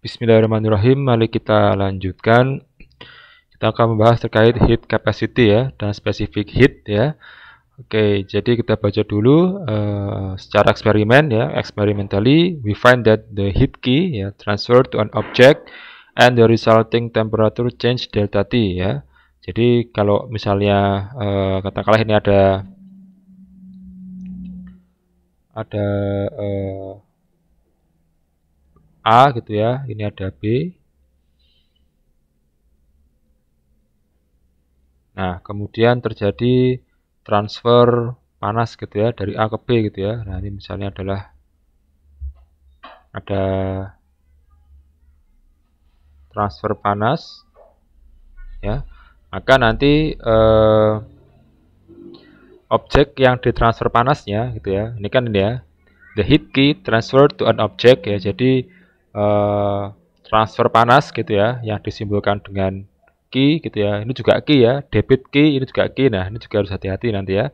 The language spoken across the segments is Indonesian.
Bismillahirrahmanirrahim. Mari kita lanjutkan. Kita akan membahas terkait heat capacity ya dan spesifik heat ya. Oke, jadi kita baca dulu uh, secara eksperimen ya. Experimentally, we find that the heat key ya transferred to an object and the resulting temperature change delta T ya. Jadi kalau misalnya uh, katakanlah ini ada ada uh, A gitu ya, ini ada B. Nah, kemudian terjadi transfer panas gitu ya dari A ke B gitu ya. Nah, ini misalnya adalah ada transfer panas ya. Maka nanti eh, objek yang ditransfer panasnya gitu ya. Ini kan ini ya. The heat key transferred to an object ya. Jadi Eh, transfer panas gitu ya yang disimbolkan dengan key gitu ya ini juga key ya debit key ini juga key nah ini juga harus hati-hati nanti ya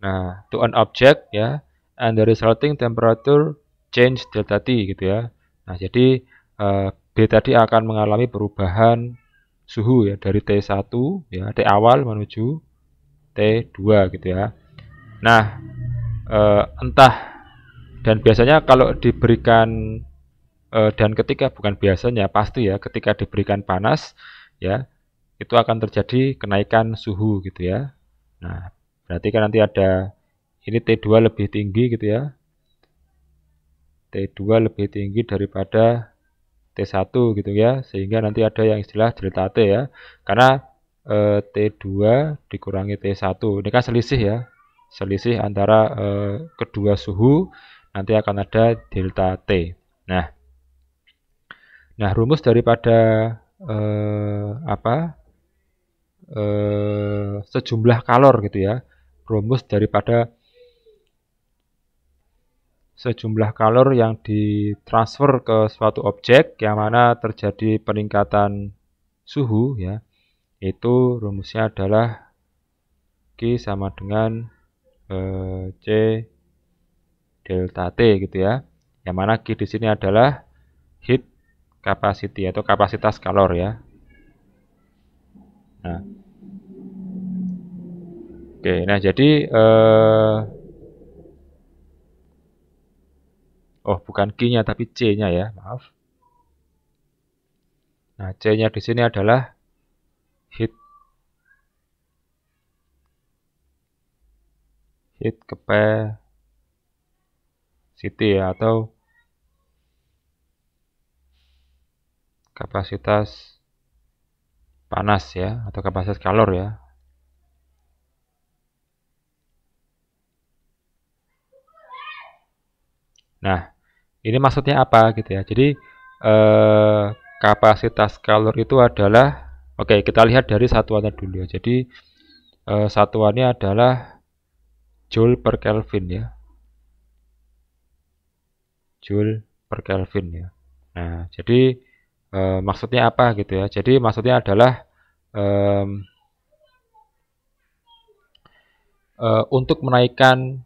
nah to an object ya and the resulting temperature change delta t gitu ya nah jadi uh, B tadi akan mengalami perubahan suhu ya dari T1 ya T awal menuju T2 gitu ya nah uh, entah dan biasanya kalau diberikan eh, dan ketika bukan biasanya pasti ya ketika diberikan panas ya itu akan terjadi kenaikan suhu gitu ya nah berarti kan nanti ada ini T2 lebih tinggi gitu ya T2 lebih tinggi daripada T1 gitu ya sehingga nanti ada yang istilah delta T ya karena e, eh, T2 dikurangi T1 ini kan selisih ya selisih antara e, kedua suhu nanti akan ada delta T. Nah, nah rumus daripada eh, apa eh, sejumlah kalor gitu ya, rumus daripada sejumlah kalor yang ditransfer ke suatu objek yang mana terjadi peningkatan suhu ya itu rumusnya adalah Q sama dengan eh, C delta T gitu ya. Yang mana G di sini adalah heat capacity atau kapasitas kalor ya. Nah. Oke, nah jadi eh Oh, bukan G-nya tapi C-nya ya, maaf. Nah, C-nya di sini adalah heat heat capacity city ya, atau kapasitas panas ya atau kapasitas kalor ya. Nah, ini maksudnya apa gitu ya. Jadi eh, kapasitas kalor itu adalah oke okay, kita lihat dari satuannya dulu ya. Jadi eh, satuannya adalah joule per Kelvin ya joule per Kelvin ya. Nah, jadi e, maksudnya apa gitu ya? Jadi maksudnya adalah e, e, untuk menaikkan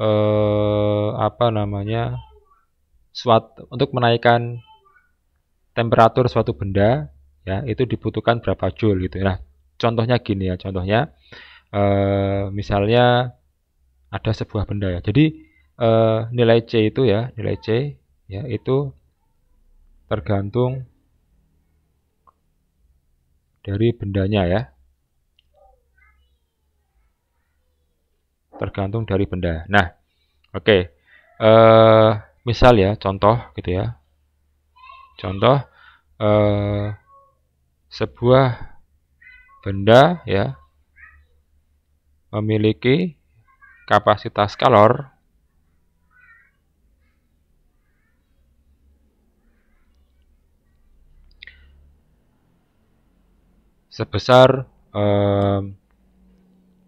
e, apa namanya suatu untuk menaikkan temperatur suatu benda ya itu dibutuhkan berapa joule gitu. Nah, contohnya gini ya, contohnya e, misalnya ada sebuah benda ya. Jadi uh, nilai C itu ya, nilai C ya itu tergantung dari bendanya ya. Tergantung dari benda. Nah, oke. Okay. Uh, eh, misal ya, contoh gitu ya. Contoh uh, sebuah benda ya memiliki kapasitas kalor sebesar um,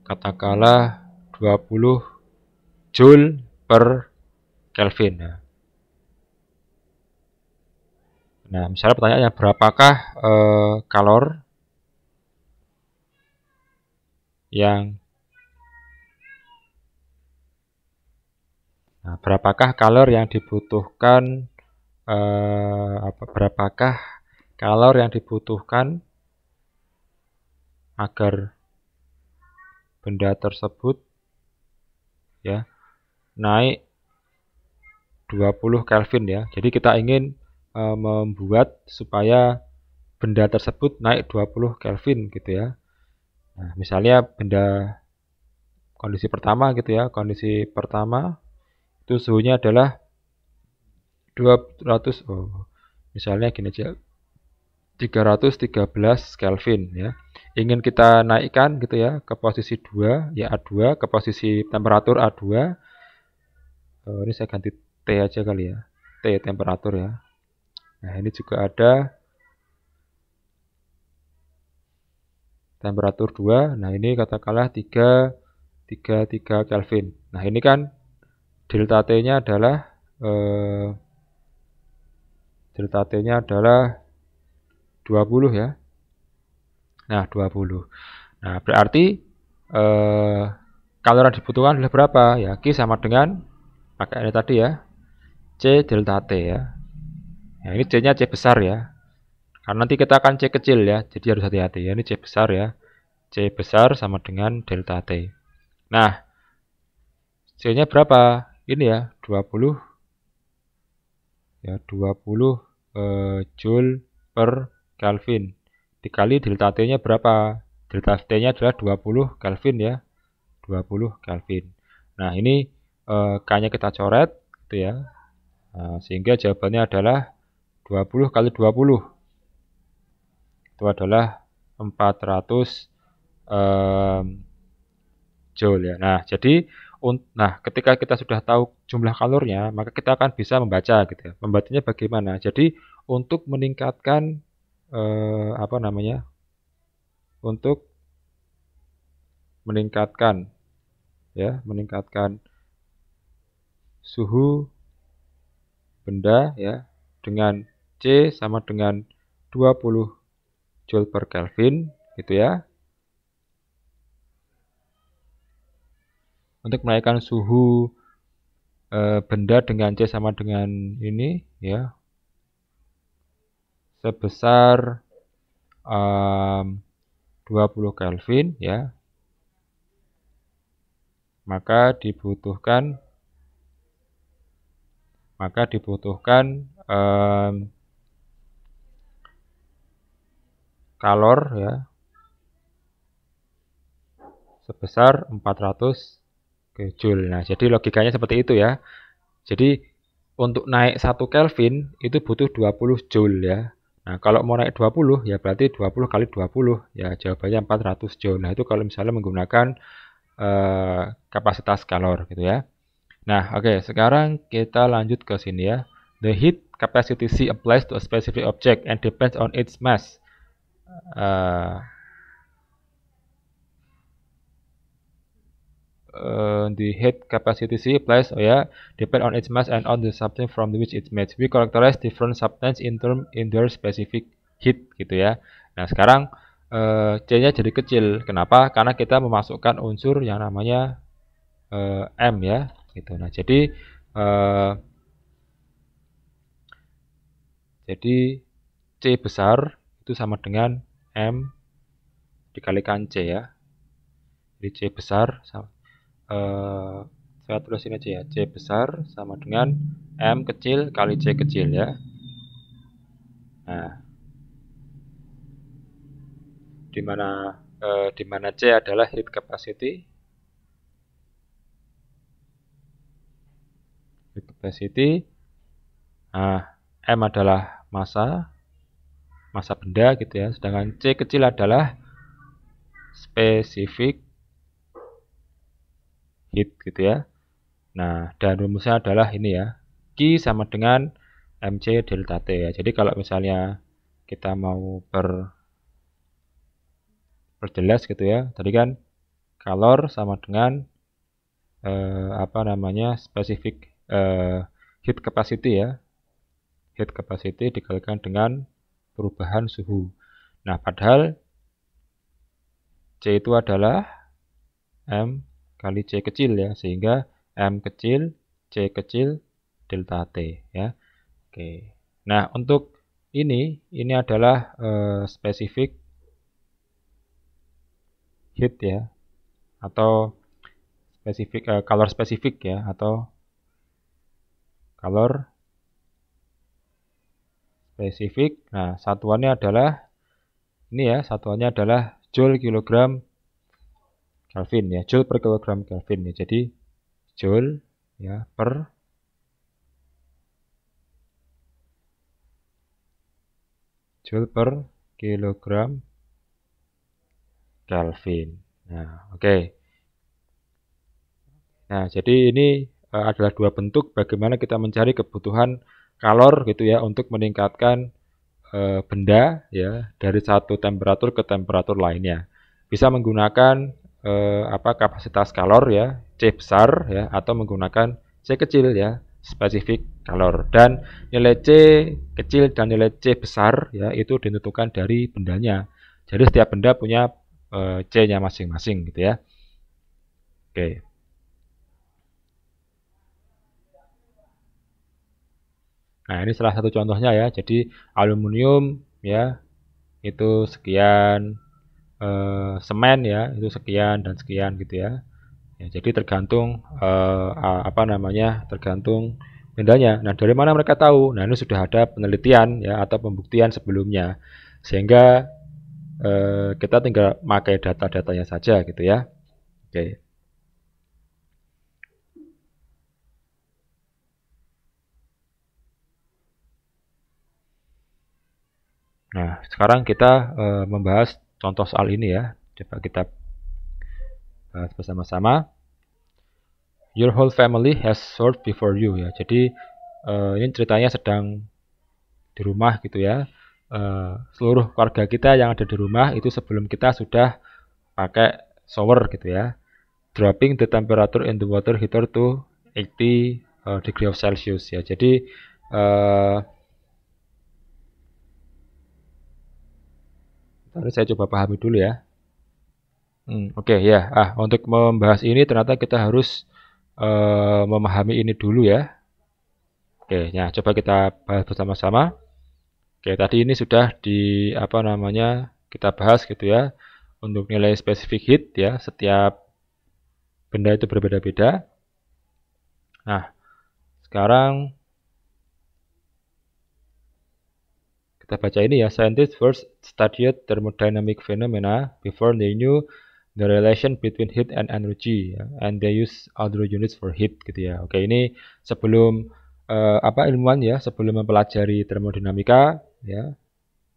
katakanlah 20 joule per Kelvin. Nah, nah misalnya pertanyaannya berapakah uh, kalor yang Nah, berapakah kalor yang dibutuhkan uh, apa berapakah kalor yang dibutuhkan agar benda tersebut ya naik 20 Kelvin ya. Jadi kita ingin e, membuat supaya benda tersebut naik 20 Kelvin gitu ya. Nah, misalnya benda kondisi pertama gitu ya. Kondisi pertama itu suhunya adalah 200 oh, misalnya gini aja 313 Kelvin ya ingin kita naikkan gitu ya ke posisi 2 ya A2 ke posisi temperatur A2 oh, eh, ini saya ganti T aja kali ya T temperatur ya nah ini juga ada temperatur 2 nah ini katakanlah 3 3 3 Kelvin nah ini kan delta T nya adalah eh, delta T nya adalah 20 ya Nah, 20. Nah, berarti eh, kalau yang dibutuhkan adalah berapa? Ya, Q sama dengan pakai ini tadi ya. C delta T ya. Ya, ini C-nya C besar ya. Karena nanti kita akan C kecil ya, jadi harus hati-hati ya. Ini C besar ya. C besar sama dengan delta T. Nah, C-nya berapa? Ini ya, 20 ya 20 eh, joule per Kelvin dikali delta T-nya berapa? Delta T-nya adalah 20 Kelvin ya. 20 Kelvin. Nah, ini eh, K-nya kita coret gitu ya. Nah, sehingga jawabannya adalah 20 kali 20. Itu adalah 400 eh, joule ya. Nah, jadi nah ketika kita sudah tahu jumlah kalornya, maka kita akan bisa membaca gitu ya. Membacanya bagaimana? Jadi untuk meningkatkan eh, apa namanya untuk meningkatkan ya meningkatkan suhu benda ya dengan C sama dengan 20 joule per Kelvin gitu ya untuk menaikkan suhu e, benda dengan C sama dengan ini ya sebesar um, 20 Kelvin ya. Maka dibutuhkan maka dibutuhkan um, kalor ya sebesar 400 kejul. Nah, jadi logikanya seperti itu ya. Jadi untuk naik 1 Kelvin itu butuh 20 Joule ya. Nah, kalau mau naik 20, ya berarti 20 kali 20, ya jawabannya 400 joule. Nah, itu kalau misalnya menggunakan eh, kapasitas kalor gitu ya. Nah, oke, okay, sekarang kita lanjut ke sini ya. The heat capacity C applies to a specific object and depends on its mass. Uh, Eh, the heat capacity C plus, oh yeah, depend on its mass and on the substance from which it's made. We characterize different substance in term in their specific heat gitu ya. Nah sekarang uh, C-nya jadi kecil. Kenapa? Karena kita memasukkan unsur yang namanya uh, M ya. Gitu. Nah jadi uh, jadi C besar itu sama dengan M dikalikan C ya. Jadi C besar sama eh, saya tulis ini aja ya C besar sama dengan M kecil kali C kecil ya nah di mana eh, mana C adalah heat capacity heat capacity nah, M adalah massa massa benda gitu ya sedangkan C kecil adalah spesifik hit gitu ya. Nah, dan rumusnya adalah ini ya. Q sama dengan MC delta T ya. Jadi kalau misalnya kita mau per perjelas gitu ya. Tadi kan kalor sama dengan eh, apa namanya spesifik eh, heat capacity ya. Heat capacity dikalikan dengan perubahan suhu. Nah, padahal C itu adalah M kali C kecil ya, sehingga M kecil, C kecil, delta T ya. Oke. Nah, untuk ini ini adalah uh, spesifik heat ya atau spesifik uh, color spesifik ya atau color spesifik. Nah, satuannya adalah ini ya, satuannya adalah joule kilogram Kelvin ya, joule per kilogram Kelvin ya. Jadi joule ya per joule per kilogram Kelvin. Nah, oke. Okay. Nah, jadi ini eh, adalah dua bentuk bagaimana kita mencari kebutuhan kalor gitu ya untuk meningkatkan e, benda ya dari satu temperatur ke temperatur lainnya. Bisa menggunakan eh, apa kapasitas kalor ya C besar ya atau menggunakan C kecil ya spesifik kalor dan nilai C kecil dan nilai C besar ya itu ditentukan dari bendanya jadi setiap benda punya eh, C-nya masing-masing gitu ya oke Nah, ini salah satu contohnya ya. Jadi aluminium ya itu sekian eh, semen ya itu sekian dan sekian gitu ya. ya jadi tergantung eh, apa namanya tergantung bendanya Nah dari mana mereka tahu? Nah ini sudah ada penelitian ya atau pembuktian sebelumnya sehingga eh, kita tinggal pakai data-datanya saja gitu ya. Oke. Okay. Nah, sekarang kita e, membahas contoh soal ini ya. Coba kita bahas bersama-sama. Your whole family has served before you ya. Jadi uh, ini ceritanya sedang di rumah gitu ya. Uh, seluruh keluarga kita yang ada di rumah itu sebelum kita sudah pakai shower gitu ya. Dropping the temperature in the water heater to 80 uh, eh, degree of Celsius ya. Jadi uh, Lalu saya coba pahami dulu ya. Hmm, Oke okay, ya, ah untuk membahas ini ternyata kita harus uh, memahami ini dulu ya. Oke, okay, ya, nah coba kita bahas bersama-sama. Oke, okay, tadi ini sudah di apa namanya kita bahas gitu ya untuk nilai spesifik heat ya setiap benda itu berbeda-beda. Nah, sekarang Kita baca ini ya. Scientists first studied thermodynamic phenomena before they knew the relation between heat and energy ya. and they use other units for heat gitu ya. Oke, ini sebelum uh, apa ilmuwan ya, sebelum mempelajari termodinamika ya.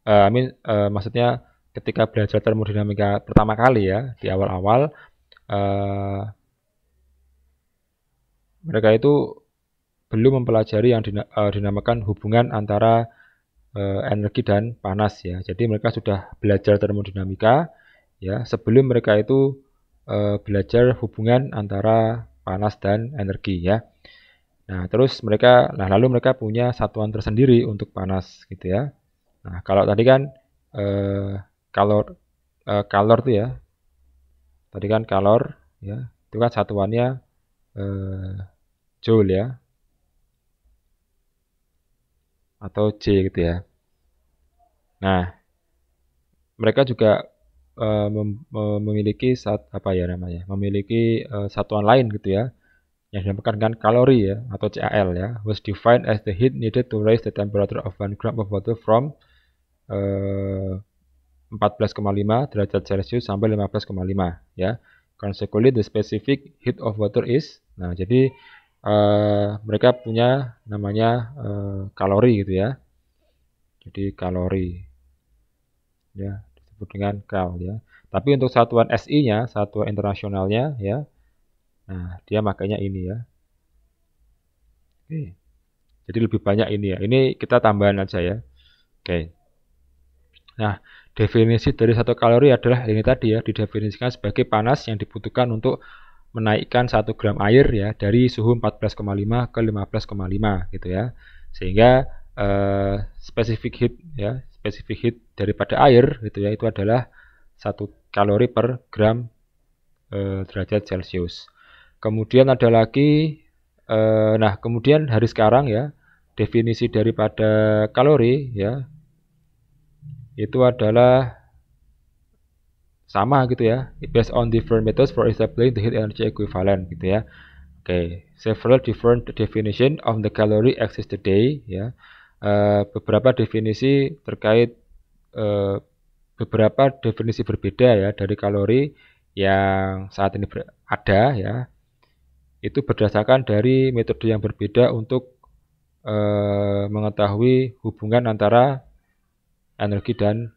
Uh, I mean uh, maksudnya ketika belajar termodinamika pertama kali ya di awal-awal uh, mereka itu belum mempelajari yang dinamakan hubungan antara Eh, energi dan panas ya. Jadi mereka sudah belajar termodinamika ya sebelum mereka itu eh, belajar hubungan antara panas dan energi ya. Nah, terus mereka nah lalu mereka punya satuan tersendiri untuk panas gitu ya. Nah, kalau tadi kan eh kalor eh, kalor tuh ya. Tadi kan kalor ya, itu kan satuannya eh, joule ya atau C gitu ya. Nah, mereka juga uh, mem memiliki saat apa ya namanya? Memiliki uh, satuan lain gitu ya yang dinamakan kan kalori ya atau CAL ya was defined as the heat needed to raise the temperature of one gram of water from uh, eh, 14,5 derajat Celcius sampai 15,5 ya. Consequently the specific heat of water is nah jadi uh, mereka punya namanya uh, kalori gitu ya. Jadi kalori ya disebut dengan kal ya. Tapi untuk satuan SI-nya, satuan internasionalnya ya. Nah, dia makanya ini ya. Oke. Jadi lebih banyak ini ya. Ini kita tambahan aja ya. Oke. Nah, definisi dari satu kalori adalah ini tadi ya, didefinisikan sebagai panas yang dibutuhkan untuk menaikkan 1 gram air ya dari suhu 14,5 ke 15,5 gitu ya. Sehingga uh, specific heat ya, specific heat daripada air gitu ya itu adalah satu kalori per gram uh, derajat Celcius. Kemudian ada lagi uh, nah kemudian hari sekarang ya definisi daripada kalori ya itu adalah sama gitu ya based on different methods for establishing the heat energy equivalent gitu ya oke okay. several different definition of the calorie exist today ya uh, beberapa definisi terkait uh, beberapa definisi berbeda ya dari kalori yang saat ini ada ya itu berdasarkan dari metode yang berbeda untuk uh, mengetahui hubungan antara energi dan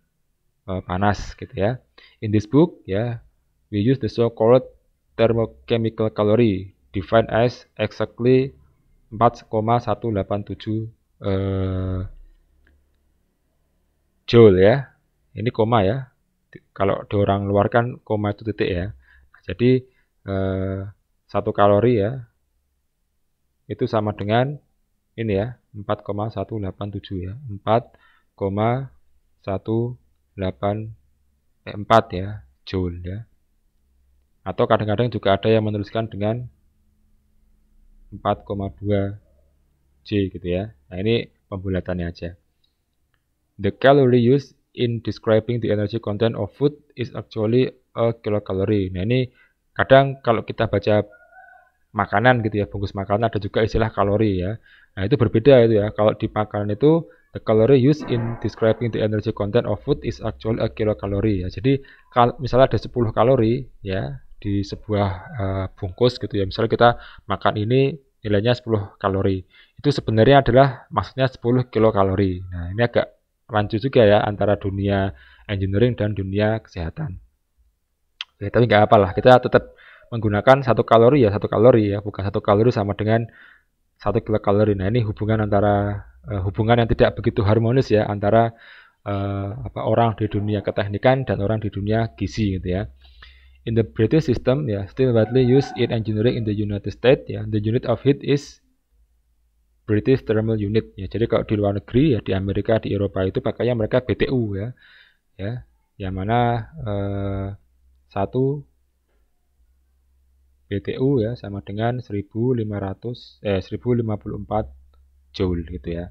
uh, panas gitu ya In this book, yeah, we use the so-called thermochemical calorie defined as exactly 4,187 uh, eh, joule ya. Ini koma ya. Kalau di orang luar kan koma itu titik ya. Nah, jadi uh, satu kalori ya itu sama dengan ini ya 4,187 ya 4,187 T4 ya, joule ya. Atau kadang-kadang juga ada yang menuliskan dengan 4,2 J gitu ya. Nah ini pembulatannya aja. The calorie used in describing the energy content of food is actually a kilocalorie. Nah ini kadang kalau kita baca makanan gitu ya, bungkus makanan ada juga istilah kalori ya. Nah itu berbeda itu ya. Kalau di makanan itu The calorie used in describing the energy content of food is actually a kilocalorie. Ya. Jadi kal misalnya ada 10 kalori ya di sebuah uh, bungkus gitu ya. Misalnya kita makan ini nilainya 10 kalori. Itu sebenarnya adalah maksudnya 10 kilokalori. Nah, ini agak rancu juga ya antara dunia engineering dan dunia kesehatan. Ya, tapi nggak apalah, kita tetap menggunakan satu kalori ya satu kalori ya, bukan satu kalori sama dengan satu kilokalori. Nah ini hubungan antara uh, hubungan yang tidak begitu harmonis ya antara uh, apa orang di dunia keteknikan dan orang di dunia gizi gitu ya. In the British system ya, yeah, still widely used in engineering in the United States ya, yeah, the unit of heat is British Thermal Unit ya. Jadi kalau di luar negeri ya di Amerika di Eropa itu pakainya mereka BTU ya, ya yang mana uh, satu BTU ya sama dengan 1500 eh 1054 joule gitu ya.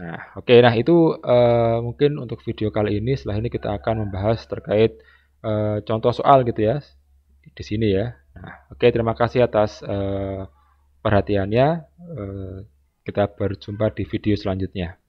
Nah, oke okay, nah itu uh, mungkin untuk video kali ini setelah ini kita akan membahas terkait uh, contoh soal gitu ya di sini ya. Nah, oke okay, terima kasih atas uh, perhatiannya. Uh, kita berjumpa di video selanjutnya.